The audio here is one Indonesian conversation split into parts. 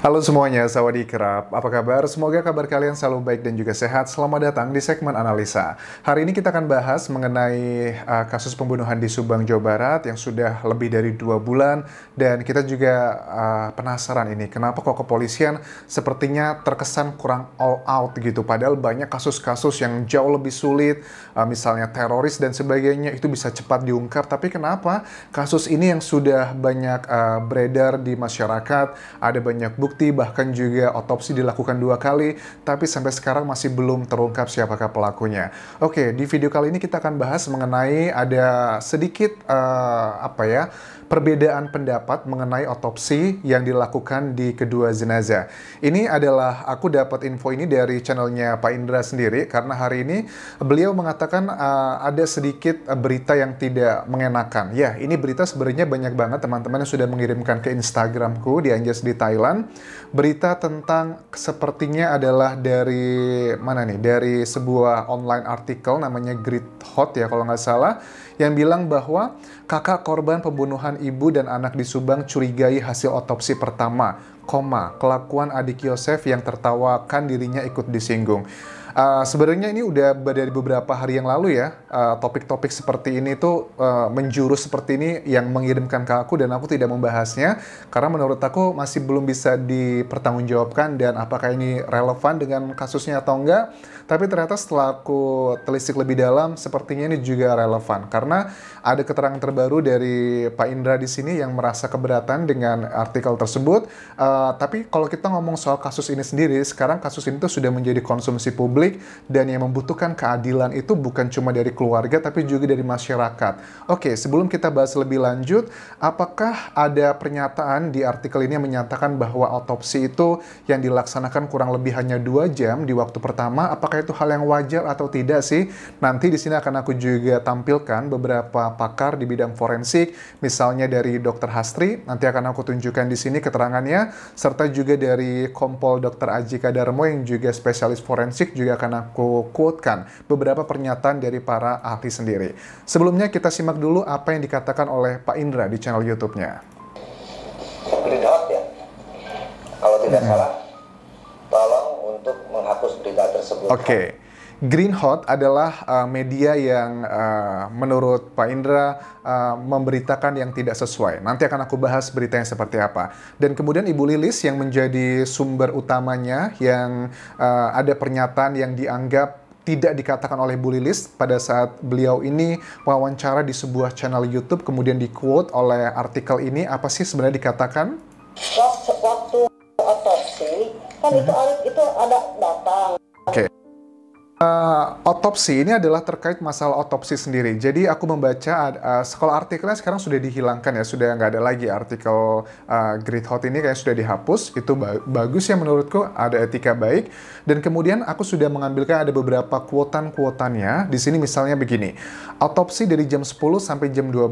Halo semuanya, Sawadi Kerap. Apa kabar? Semoga kabar kalian selalu baik dan juga sehat. Selamat datang di segmen analisa. Hari ini kita akan bahas mengenai uh, kasus pembunuhan di Subang, Jawa Barat yang sudah lebih dari dua bulan. Dan kita juga uh, penasaran ini, kenapa kok kepolisian sepertinya terkesan kurang all out gitu. Padahal banyak kasus-kasus yang jauh lebih sulit, uh, misalnya teroris dan sebagainya, itu bisa cepat diungkap. Tapi kenapa kasus ini yang sudah banyak uh, beredar di masyarakat, ada banyak bukti bukti bahkan juga otopsi dilakukan dua kali, tapi sampai sekarang masih belum terungkap siapakah pelakunya. Oke, di video kali ini kita akan bahas mengenai ada sedikit uh, apa ya? perbedaan pendapat mengenai otopsi yang dilakukan di kedua jenazah. Ini adalah aku dapat info ini dari channelnya Pak Indra sendiri karena hari ini beliau mengatakan uh, ada sedikit berita yang tidak mengenakan. Ya, ini berita sebenarnya banyak banget teman-teman yang sudah mengirimkan ke Instagramku di Anjas di Thailand. Berita tentang sepertinya adalah dari mana nih? Dari sebuah online artikel namanya Grid Hot ya kalau nggak salah yang bilang bahwa kakak korban pembunuhan ibu dan anak di Subang curigai hasil otopsi pertama, koma, kelakuan adik Yosef yang tertawakan dirinya ikut disinggung. Uh, Sebenarnya ini udah dari beberapa hari yang lalu ya, eh, topik-topik uh, seperti ini tuh uh, menjurus seperti ini yang mengirimkan ke aku dan aku tidak membahasnya karena menurut aku masih belum bisa dipertanggungjawabkan dan apakah ini relevan dengan kasusnya atau enggak. Tapi ternyata setelah aku telisik lebih dalam, sepertinya ini juga relevan karena ada keterangan terbaru dari Pak Indra di sini yang merasa keberatan dengan artikel tersebut. Uh, tapi kalau kita ngomong soal kasus ini sendiri, sekarang kasus ini tuh sudah menjadi konsumsi publik publik dan yang membutuhkan keadilan itu bukan cuma dari keluarga tapi juga dari masyarakat. Oke, sebelum kita bahas lebih lanjut, apakah ada pernyataan di artikel ini yang menyatakan bahwa otopsi itu yang dilaksanakan kurang lebih hanya dua jam di waktu pertama? Apakah itu hal yang wajar atau tidak sih? Nanti di sini akan aku juga tampilkan beberapa pakar di bidang forensik, misalnya dari Dr. Hastri. Nanti akan aku tunjukkan di sini keterangannya, serta juga dari Kompol Dr. Aji Kadarmo yang juga spesialis forensik juga juga iya, akan aku quotekan beberapa pernyataan dari para ahli sendiri. Sebelumnya kita simak dulu apa yang dikatakan oleh Pak Indra di channel YouTube-nya. Greenhouse ya, kalau tidak hmm. salah, tolong untuk menghapus berita tersebut. Oke. Okay. Green Hot adalah uh, media yang uh, menurut Pak Indra uh, memberitakan yang tidak sesuai. Nanti akan aku bahas berita yang seperti apa. Dan kemudian Ibu Lilis yang menjadi sumber utamanya yang uh, ada pernyataan yang dianggap tidak dikatakan oleh Bu Lilis pada saat beliau ini wawancara di sebuah channel YouTube kemudian di quote oleh artikel ini apa sih sebenarnya dikatakan? Waktu, otopsi kan uh -huh. itu mhm. itu ada datang. Oke. Okay. Uh, otopsi ini adalah terkait masalah otopsi sendiri. Jadi aku membaca uh, sekolah artikelnya sekarang sudah dihilangkan ya, sudah nggak ada lagi artikel uh, eh, Great Hot ini kayak sudah dihapus. Itu ba bagus ya menurutku, ada etika baik. Dan kemudian aku sudah mengambilkan ada beberapa kuotan-kuotannya. Di sini misalnya begini, otopsi dari jam 10 sampai jam 12,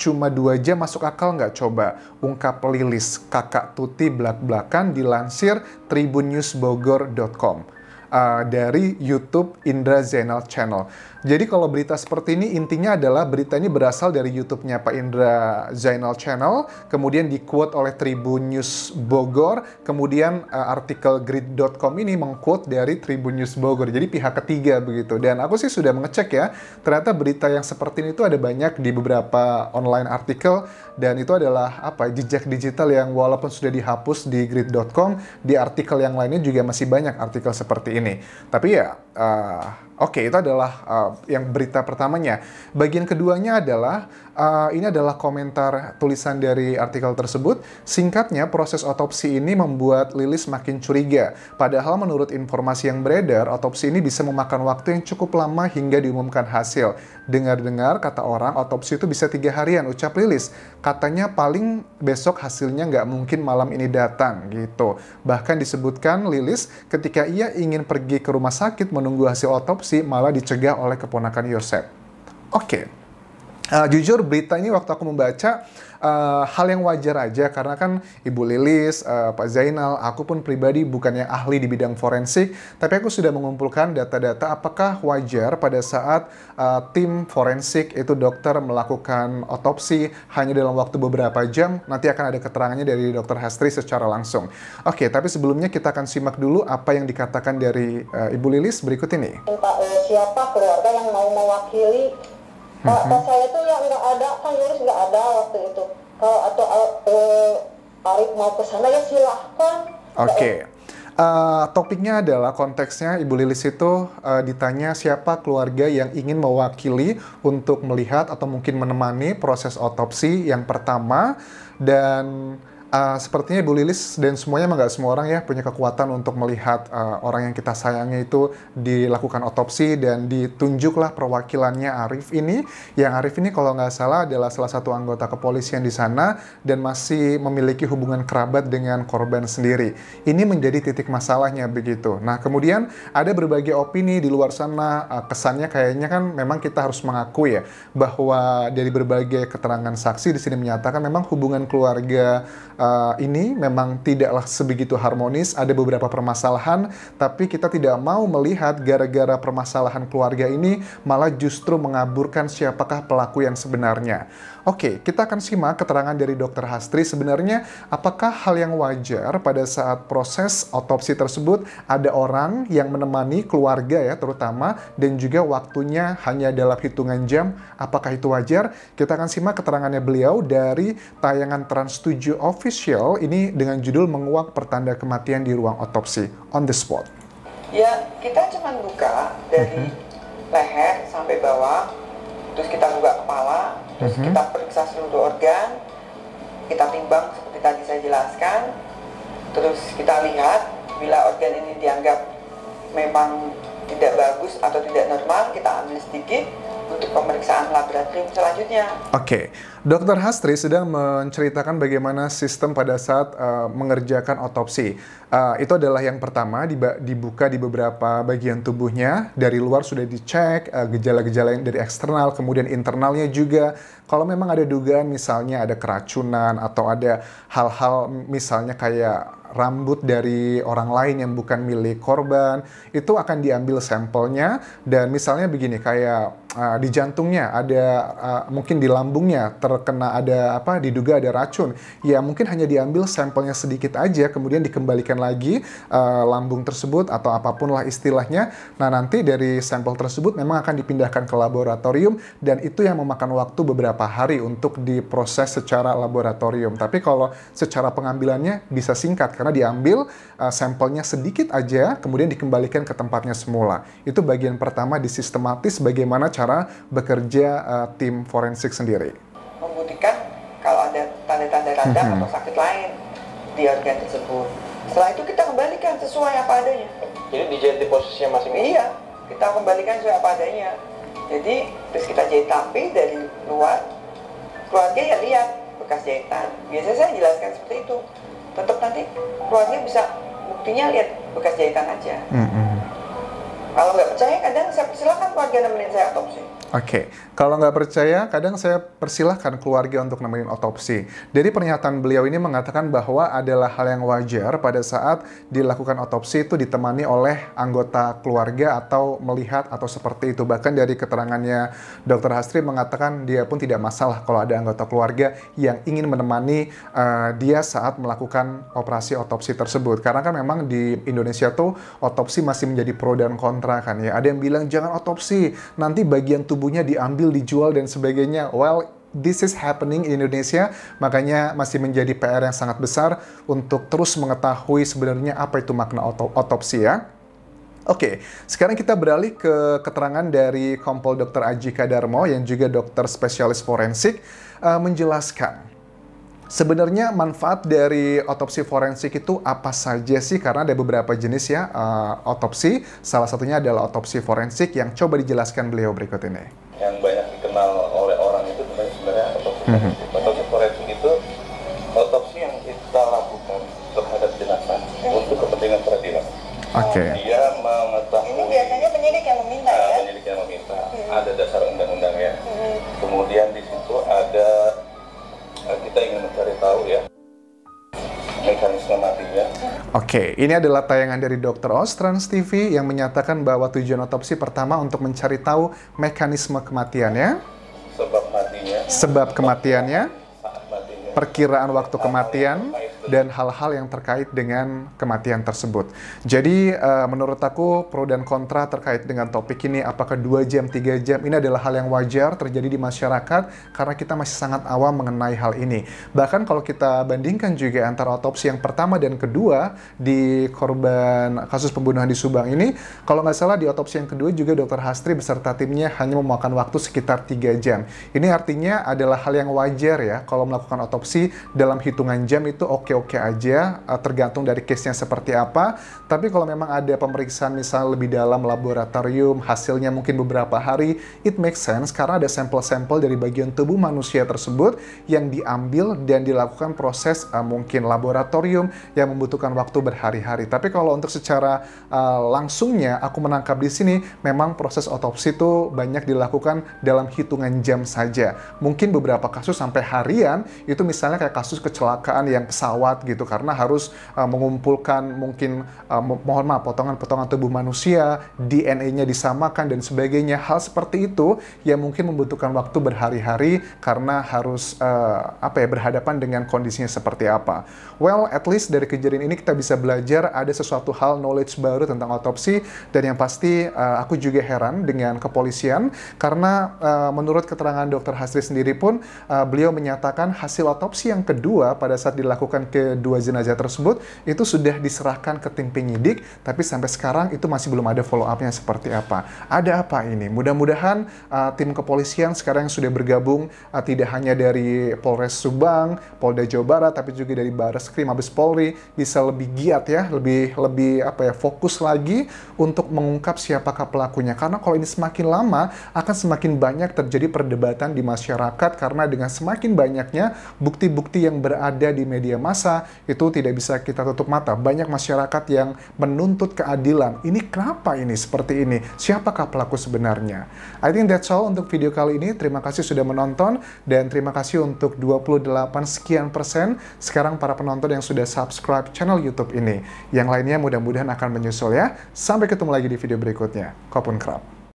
cuma dua jam masuk akal nggak coba? Ungkap Lilis, kakak Tuti belak-belakan dilansir tribunnews.bogor.com uh, dari YouTube Indra Zainal Channel. Jadi kalau berita seperti ini intinya adalah berita ini berasal dari YouTube-nya Pak Indra Zainal Channel, kemudian dikuat oleh Tribun News Bogor, kemudian uh, artikel grid.com ini mengquote dari Tribun News Bogor. Jadi pihak ketiga begitu. Dan aku sih sudah mengecek ya, ternyata berita yang seperti ini itu ada banyak di beberapa online artikel dan itu adalah apa jejak digital yang walaupun sudah dihapus di grid.com, di artikel yang lainnya juga masih banyak artikel seperti ini gini. Tapi ya uh, oke okay, itu adalah uh, yang berita pertamanya. Bagian keduanya adalah uh, ini adalah komentar tulisan dari artikel tersebut. Singkatnya proses otopsi ini membuat Lilis makin curiga. Padahal menurut informasi yang beredar, otopsi ini bisa memakan waktu yang cukup lama hingga diumumkan hasil. Dengar-dengar kata orang otopsi itu bisa tiga harian. Ucap Lilis katanya paling besok hasilnya nggak mungkin malam ini datang gitu. Bahkan disebutkan Lilis ketika ia ingin pergi ke rumah sakit menunggu hasil otopsi malah dicegah oleh keponakan Yosep. Oke, okay. uh, jujur berita ini waktu aku membaca uh, hal yang wajar aja karena kan Ibu Lilis, uh, Pak Zainal, aku pun pribadi bukan yang ahli di bidang forensik, tapi aku sudah mengumpulkan data-data apakah wajar pada saat uh, tim forensik itu dokter melakukan otopsi hanya dalam waktu beberapa jam, nanti akan ada keterangannya dari dokter Hastri secara langsung. Oke, okay, tapi sebelumnya kita akan simak dulu apa yang dikatakan dari uh, Ibu Lilis berikut ini. siapa keluarga yang mau mewakili kalau pas saya itu yang nggak ada, Kang Yoris nggak ada waktu itu. Kalau atau uh, Arif mau ke sana ya silahkan. Oke. Okay. Uh, eh, topiknya adalah konteksnya Ibu Lilis itu uh, ditanya siapa keluarga yang ingin mewakili untuk melihat atau mungkin menemani proses otopsi yang pertama dan uh, sepertinya Ibu Lilis dan semuanya emang gak semua orang ya punya kekuatan untuk melihat uh, orang yang kita sayangi itu dilakukan otopsi dan ditunjuklah perwakilannya Arif ini. Yang Arif ini kalau nggak salah adalah salah satu anggota kepolisian di sana dan masih memiliki hubungan kerabat dengan korban sendiri. Ini menjadi titik masalahnya begitu. Nah kemudian ada berbagai opini di luar sana uh, kesannya kayaknya kan memang kita harus mengakui ya bahwa dari berbagai keterangan saksi di sini menyatakan memang hubungan keluarga uh, ini memang tidaklah sebegitu harmonis, ada beberapa permasalahan, tapi kita tidak mau melihat gara-gara permasalahan keluarga ini malah justru mengaburkan siapakah pelaku yang sebenarnya. Oke, kita akan simak keterangan dari Dokter Hastri sebenarnya apakah hal yang wajar pada saat proses otopsi tersebut ada orang yang menemani keluarga ya terutama dan juga waktunya hanya dalam hitungan jam, apakah itu wajar? Kita akan simak keterangannya beliau dari tayangan Trans 7 Official ini dengan judul Menguak Pertanda Kematian di Ruang Otopsi on the spot. Ya, kita cuma buka dari mm -hmm. leher sampai bawah, terus kita buka kepala, terus mm-hmm. kita periksa seluruh organ kita timbang seperti tadi saya jelaskan terus kita lihat bila organ ini dianggap memang tidak bagus atau tidak normal kita ambil sedikit untuk pemeriksaan laboratorium selanjutnya. Oke, okay. Dokter Hastri sedang menceritakan bagaimana sistem pada saat uh, mengerjakan otopsi. Uh, itu adalah yang pertama dibuka di beberapa bagian tubuhnya dari luar sudah dicek gejala eh, gejala-gejala yang dari eksternal, kemudian internalnya juga. Kalau memang ada dugaan misalnya ada keracunan atau ada hal-hal misalnya kayak rambut dari orang lain yang bukan milik korban, itu akan diambil sampelnya dan misalnya begini kayak uh, di jantungnya ada uh, mungkin di lambungnya terkena ada apa diduga ada racun ya mungkin hanya diambil sampelnya sedikit aja kemudian dikembalikan lagi uh, lambung tersebut atau apapun lah istilahnya nah nanti dari sampel tersebut memang akan dipindahkan ke laboratorium dan itu yang memakan waktu beberapa hari untuk diproses secara laboratorium tapi kalau secara pengambilannya bisa singkat karena diambil uh, sampelnya sedikit aja kemudian dikembalikan ke tempatnya semula itu bagian pertama di sistematis bagaimana cara cara bekerja uh, tim forensik sendiri. Membuktikan kalau ada tanda-tanda radang -hmm. atau sakit lain di organ tersebut. Setelah itu kita kembalikan sesuai apa adanya. Jadi dijahit di posisinya masing-masing? Iya, kita kembalikan sesuai apa adanya. Jadi terus kita jahit tapi dari luar, keluarga ya lihat bekas jahitan. Biasanya saya jelaskan seperti itu. Tetap nanti keluarga bisa buktinya lihat bekas jahitan aja. Mm -hmm kalau nggak percaya kadang saya silakan keluarga nemenin saya otopsi Oke, okay. kalau nggak percaya, kadang saya persilahkan keluarga untuk nemenin otopsi. Jadi pernyataan beliau ini mengatakan bahwa adalah hal yang wajar pada saat dilakukan otopsi itu ditemani oleh anggota keluarga atau melihat atau seperti itu. Bahkan dari keterangannya Dr. Hastri mengatakan dia pun tidak masalah kalau ada anggota keluarga yang ingin menemani uh, dia saat melakukan operasi otopsi tersebut. Karena kan memang di Indonesia tuh otopsi masih menjadi pro dan kontra kan ya. Ada yang bilang jangan otopsi, nanti bagian tubuh tubuhnya diambil, dijual dan sebagainya. Well, this is happening in Indonesia, makanya masih menjadi PR yang sangat besar untuk terus mengetahui sebenarnya apa itu makna otopsi ya. Oke, okay, sekarang kita beralih ke keterangan dari Kompol Dr. Aji Kadarmo yang juga dokter spesialis forensik eh, menjelaskan Sebenarnya manfaat dari otopsi forensik itu apa saja sih? Karena ada beberapa jenis ya uh, otopsi. Salah satunya adalah otopsi forensik yang coba dijelaskan beliau berikut ini. Yang banyak dikenal oleh orang itu sebenarnya otopsi forensik. Mhm. Otopsi forensik itu otopsi yang kita lakukan terhadap jenazah untuk kepentingan peradilan. Oke. Okay. Dia mengetahui. Ini biasanya penyidik yang meminta ya? Penyidik yang meminta. -hmm. Ada dasar undang-undangnya. -hmm. Kemudian di Oke, ini adalah tayangan dari Dr. Oz Trans TV yang menyatakan bahwa tujuan otopsi pertama untuk mencari tahu mekanisme kematiannya, sebab matinya, sebab kematiannya, perkiraan waktu kematian, dan hal-hal yang terkait dengan kematian tersebut. Jadi uh, menurut aku pro dan kontra terkait dengan topik ini apakah 2 jam, 3 jam ini adalah hal yang wajar terjadi di masyarakat karena kita masih sangat awam mengenai hal ini. Bahkan kalau kita bandingkan juga antara otopsi yang pertama dan kedua di korban kasus pembunuhan di Subang ini, kalau nggak salah di otopsi yang kedua juga dokter Hastri beserta timnya hanya memakan waktu sekitar 3 jam. Ini artinya adalah hal yang wajar ya kalau melakukan otopsi dalam hitungan jam itu oke oke-oke aja, eh, tergantung dari case-nya seperti apa. Tapi kalau memang ada pemeriksaan misalnya lebih dalam laboratorium, hasilnya mungkin beberapa hari, it makes sense karena ada sampel-sampel dari bagian tubuh manusia tersebut yang diambil dan dilakukan proses uh, mungkin laboratorium yang membutuhkan waktu berhari-hari. Tapi kalau untuk secara uh, langsungnya aku menangkap di sini memang proses otopsi itu banyak dilakukan dalam hitungan jam saja. Mungkin beberapa kasus sampai harian itu misalnya kayak kasus kecelakaan yang pesawat pesawat gitu karena harus uh, mengumpulkan mungkin uh, mohon maaf potongan-potongan tubuh manusia, DNA-nya disamakan dan sebagainya. Hal seperti itu yang mungkin membutuhkan waktu berhari-hari karena harus uh, apa ya berhadapan dengan kondisinya seperti apa. Well, at least dari kejadian ini kita bisa belajar ada sesuatu hal knowledge baru tentang otopsi dan yang pasti uh, aku juga heran dengan kepolisian karena uh, menurut keterangan dokter Hasri sendiri pun uh, beliau menyatakan hasil otopsi yang kedua pada saat dilakukan kedua jenazah tersebut itu sudah diserahkan ke tim penyidik, tapi sampai sekarang itu masih belum ada follow up seperti apa. Ada apa ini? Mudah-mudahan uh, tim kepolisian sekarang yang sudah bergabung uh, tidak hanya dari Polres Subang, Polda Jawa Barat, tapi juga dari Bareskrim Mabes Polri bisa lebih giat ya, lebih lebih apa ya fokus lagi untuk mengungkap siapakah pelakunya. Karena kalau ini semakin lama akan semakin banyak terjadi perdebatan di masyarakat karena dengan semakin banyaknya bukti-bukti yang berada di media massa masa itu tidak bisa kita tutup mata. Banyak masyarakat yang menuntut keadilan. Ini kenapa ini seperti ini? Siapakah pelaku sebenarnya? I think that's all untuk video kali ini. Terima kasih sudah menonton dan terima kasih untuk 28 sekian persen sekarang para penonton yang sudah subscribe channel YouTube ini. Yang lainnya mudah-mudahan akan menyusul ya. Sampai ketemu lagi di video berikutnya. Kopun kerap.